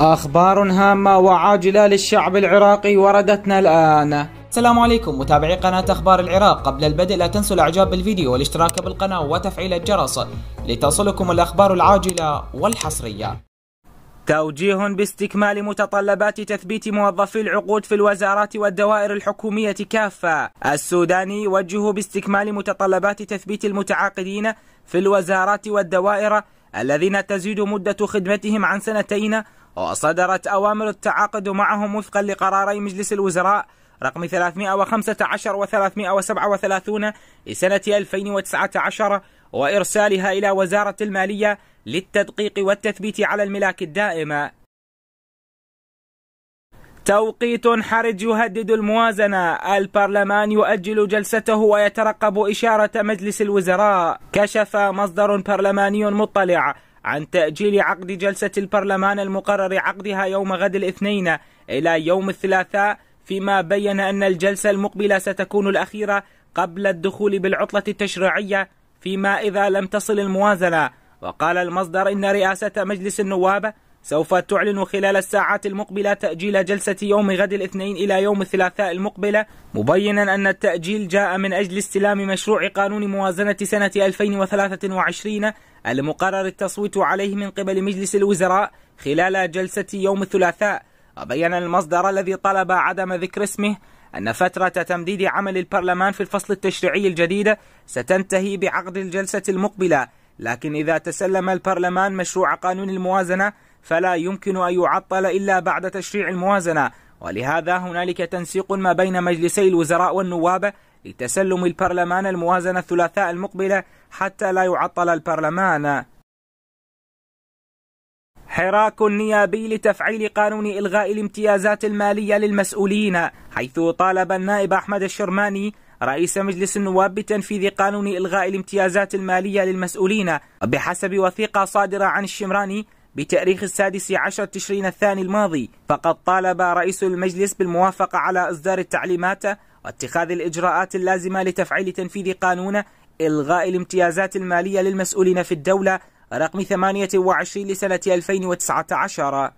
أخبار هامة وعاجلة للشعب العراقي وردتنا الآن السلام عليكم متابعي قناة أخبار العراق قبل البدء لا تنسوا الإعجاب بالفيديو والاشتراك بالقناة وتفعيل الجرس لتصلكم الأخبار العاجلة والحصرية توجيه باستكمال متطلبات تثبيت موظفي العقود في الوزارات والدوائر الحكومية كافة السوداني يوجه باستكمال متطلبات تثبيت المتعاقدين في الوزارات والدوائر الذين تزيد مدة خدمتهم عن سنتين وصدرت أوامر التعاقد معهم وفقا لقراري مجلس الوزراء رقم 315 و 337 لسنة 2019 وإرسالها إلى وزارة المالية للتدقيق والتثبيت على الملاك الدائم توقيت حرج يهدد الموازنة البرلمان يؤجل جلسته ويترقب إشارة مجلس الوزراء كشف مصدر برلماني مطلع عن تأجيل عقد جلسة البرلمان المقرر عقدها يوم غد الاثنين إلى يوم الثلاثاء فيما بين أن الجلسة المقبلة ستكون الأخيرة قبل الدخول بالعطلة التشريعية فيما إذا لم تصل الموازنة وقال المصدر إن رئاسة مجلس النواب سوف تعلن خلال الساعات المقبلة تأجيل جلسة يوم غد الاثنين إلى يوم الثلاثاء المقبلة مبينا أن التأجيل جاء من أجل استلام مشروع قانون موازنة سنة 2023 المقرر التصويت عليه من قبل مجلس الوزراء خلال جلسة يوم الثلاثاء وبين المصدر الذي طلب عدم ذكر اسمه أن فترة تمديد عمل البرلمان في الفصل التشريعي الجديد ستنتهي بعقد الجلسة المقبلة لكن إذا تسلم البرلمان مشروع قانون الموازنة فلا يمكن أن يعطل إلا بعد تشريع الموازنة ولهذا هنالك تنسيق ما بين مجلسي الوزراء والنواب لتسلم البرلمان الموازنة الثلاثاء المقبلة حتى لا يعطل البرلمان حراك نيابي لتفعيل قانون إلغاء الامتيازات المالية للمسؤولين حيث طالب النائب أحمد الشرماني رئيس مجلس النواب بتنفيذ قانون إلغاء الامتيازات المالية للمسؤولين بحسب وثيقة صادرة عن الشمراني بتاريخ السادس عشر تشرين الثاني الماضي فقد طالب رئيس المجلس بالموافقة على إصدار التعليمات واتخاذ الإجراءات اللازمة لتفعيل تنفيذ قانون إلغاء الامتيازات المالية للمسؤولين في الدولة رقم 28 لسنة 2019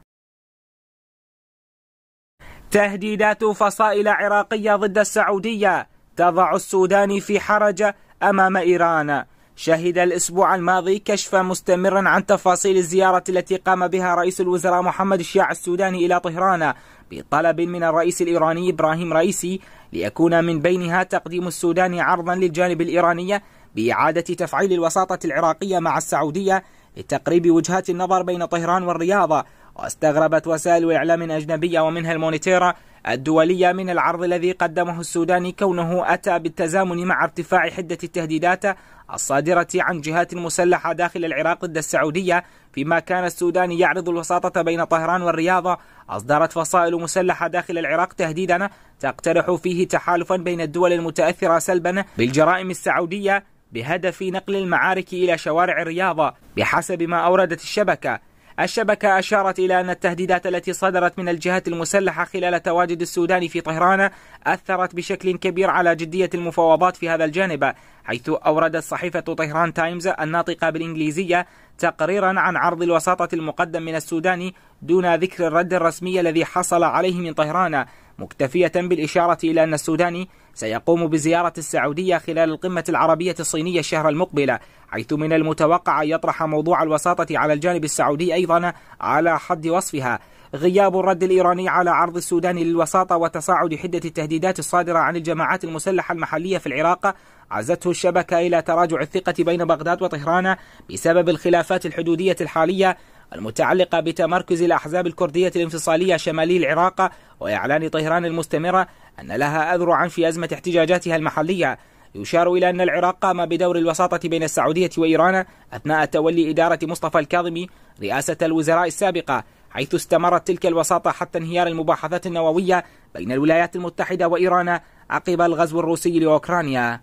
تهديدات فصائل عراقية ضد السعودية تضع السودان في حرج أمام إيران شهد الأسبوع الماضي كشفا مستمرا عن تفاصيل الزيارة التي قام بها رئيس الوزراء محمد الشيع السوداني إلى طهران بطلب من الرئيس الإيراني إبراهيم رئيسي ليكون من بينها تقديم السودان عرضا للجانب الإيراني بإعادة تفعيل الوساطة العراقية مع السعودية لتقريب وجهات النظر بين طهران والرياضة واستغربت وسائل إعلام أجنبية ومنها المونيتيرا الدولية من العرض الذي قدمه السوداني كونه أتى بالتزامن مع ارتفاع حدة التهديدات الصادرة عن جهات مسلحة داخل العراق ضد السعودية فيما كان السوداني يعرض الوساطة بين طهران والرياضة أصدرت فصائل مسلحة داخل العراق تهديدا تقترح فيه تحالفا بين الدول المتأثرة سلبا بالجرائم السعودية بهدف نقل المعارك إلى شوارع الرياضة بحسب ما أوردت الشبكة الشبكة أشارت إلى أن التهديدات التي صدرت من الجهات المسلحة خلال تواجد السودان في طهران أثرت بشكل كبير على جدية المفاوضات في هذا الجانب حيث أوردت صحيفة طهران تايمز الناطقة بالإنجليزية تقريرا عن عرض الوساطة المقدم من السودان دون ذكر الرد الرسمي الذي حصل عليه من طهران مكتفية بالإشارة إلى أن السوداني سيقوم بزيارة السعودية خلال القمة العربية الصينية الشهر المقبل حيث من المتوقع أن يطرح موضوع الوساطة على الجانب السعودي أيضا على حد وصفها غياب الرد الإيراني على عرض السودان للوساطة وتصاعد حدة التهديدات الصادرة عن الجماعات المسلحة المحلية في العراق عزته الشبكة إلى تراجع الثقة بين بغداد وطهران بسبب الخلافات الحدودية الحالية المتعلقة بتمركز الأحزاب الكردية الانفصالية شمالي العراق وإعلان طهران المستمرة أن لها أذرعا في أزمة احتجاجاتها المحلية يشار إلى أن العراق قام بدور الوساطة بين السعودية وإيران أثناء تولي إدارة مصطفى الكاظمي رئاسة الوزراء السابقة حيث استمرت تلك الوساطة حتى انهيار المباحثات النووية بين الولايات المتحدة وإيران عقب الغزو الروسي لأوكرانيا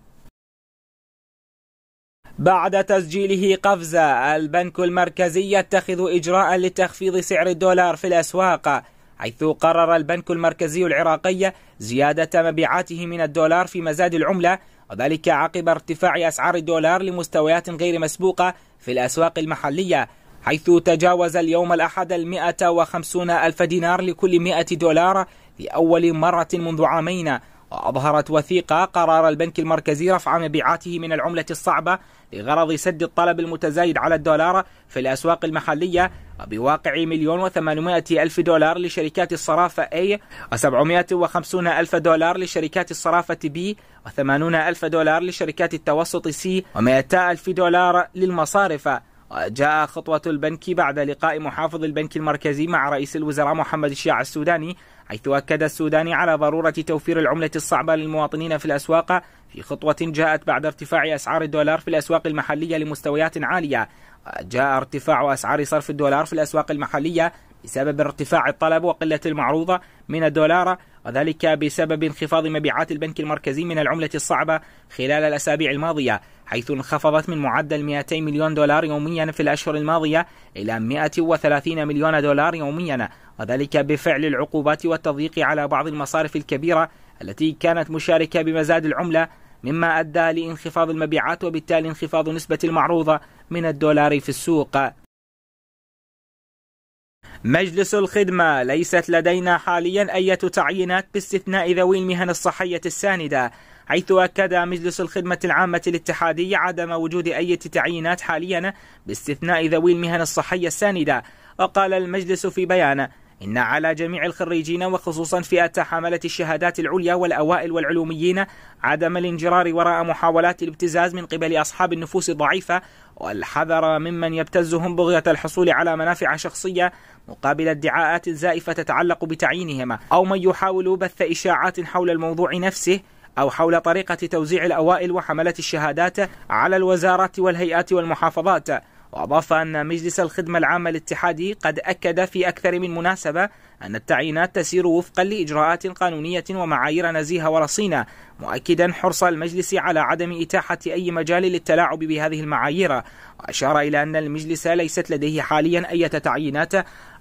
بعد تسجيله قفزة البنك المركزي يتخذ إجراء لتخفيض سعر الدولار في الأسواق حيث قرر البنك المركزي العراقي زيادة مبيعاته من الدولار في مزاد العملة وذلك عقب ارتفاع أسعار الدولار لمستويات غير مسبوقة في الأسواق المحلية حيث تجاوز اليوم الأحد المائة وخمسون ألف دينار لكل مائة دولار لأول مرة منذ عامين وأظهرت وثيقة قرار البنك المركزي رفع مبيعاته من العملة الصعبة لغرض سد الطلب المتزايد على الدولار في الأسواق المحلية بواقع مليون وثمانمائة ألف دولار لشركات الصرافة A وسبعمائة وخمسون ألف دولار لشركات الصرافة B وثمانون ألف دولار لشركات التوسط C ومائتا ألف دولار للمصارف وجاء خطوة البنك بعد لقاء محافظ البنك المركزي مع رئيس الوزراء محمد الشيع السوداني حيث أكد السوداني على ضرورة توفير العملة الصعبة للمواطنين في الأسواق في خطوة جاءت بعد ارتفاع أسعار الدولار في الأسواق المحلية لمستويات عالية جاء ارتفاع أسعار صرف الدولار في الأسواق المحلية بسبب ارتفاع الطلب وقلة المعروضة من الدولار وذلك بسبب انخفاض مبيعات البنك المركزي من العملة الصعبة خلال الأسابيع الماضية حيث انخفضت من معدل 200 مليون دولار يوميا في الأشهر الماضية إلى 130 مليون دولار يوميا وذلك بفعل العقوبات والتضييق على بعض المصارف الكبيرة التي كانت مشاركة بمزاد العملة مما أدى لانخفاض المبيعات وبالتالي انخفاض نسبة المعروضة من الدولار في السوق مجلس الخدمة ليست لدينا حاليا أي تعيينات باستثناء ذوي المهن الصحية الساندة حيث أكد مجلس الخدمة العامة الاتحادية عدم وجود أي تعيينات حاليا باستثناء ذوي المهن الصحية الساندة وقال المجلس في بيانه إن على جميع الخريجين وخصوصا فئة حاملة الشهادات العليا والأوائل والعلوميين عدم الانجرار وراء محاولات الابتزاز من قبل أصحاب النفوس الضعيفة والحذر ممن يبتزهم بغية الحصول على منافع شخصية مقابل ادعاءات زائفة تتعلق بتعيينهم أو من يحاول بث إشاعات حول الموضوع نفسه أو حول طريقة توزيع الأوائل وحملة الشهادات على الوزارات والهيئات والمحافظات وأضاف أن مجلس الخدمة العامة الاتحادي قد أكد في أكثر من مناسبة أن التعيينات تسير وفقا لإجراءات قانونية ومعايير نزيهة ورصينة مؤكدا حرص المجلس على عدم إتاحة أي مجال للتلاعب بهذه المعايير وأشار إلى أن المجلس ليست لديه حاليا أي تعيينات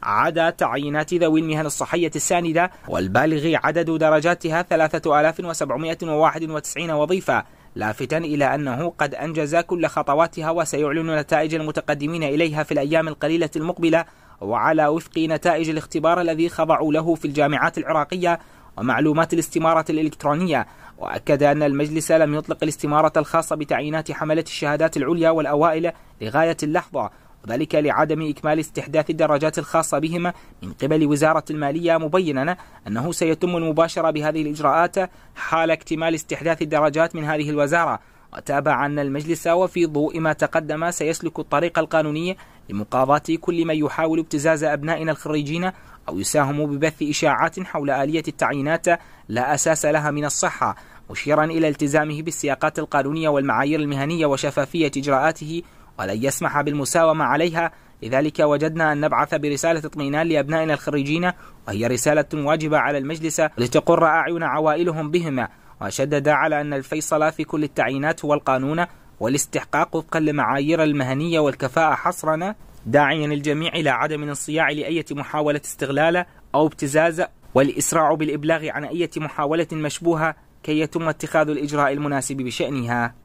عدا تعيينات ذوي المهن الصحية الساندة والبالغ عدد درجاتها 3791 وظيفة لافتا إلى أنه قد أنجز كل خطواتها وسيعلن نتائج المتقدمين إليها في الأيام القليلة المقبلة وعلى وفق نتائج الاختبار الذي خضعوا له في الجامعات العراقية ومعلومات الاستمارة الإلكترونية وأكد أن المجلس لم يطلق الاستمارة الخاصة بتعيينات حملة الشهادات العليا والأوائل لغاية اللحظة وذلك لعدم إكمال استحداث الدرجات الخاصة بهما من قبل وزارة المالية مبينا أنه سيتم المباشرة بهذه الإجراءات حال اكتمال استحداث الدرجات من هذه الوزارة وتابع أن المجلس وفي ضوء ما تقدم سيسلك الطريق القانوني لمقاضاة كل من يحاول ابتزاز أبنائنا الخريجين أو يساهم ببث إشاعات حول آلية التعيينات لا أساس لها من الصحة مشيرا إلى التزامه بالسياقات القانونية والمعايير المهنية وشفافية إجراءاته ولن يسمح بالمساومة عليها لذلك وجدنا أن نبعث برسالة اطمئنان لأبنائنا الخريجين وهي رسالة واجبة على المجلس لتقر أعين عوائلهم بهما وشدد على أن الفيصل في كل التعيينات هو القانون والاستحقاق وفقا لمعايير المهنية والكفاءة حصرا داعيا الجميع إلى عدم الانصياع لأية محاولة استغلال أو ابتزاز والإسراع بالإبلاغ عن أية محاولة مشبوهة كي يتم اتخاذ الإجراء المناسب بشأنها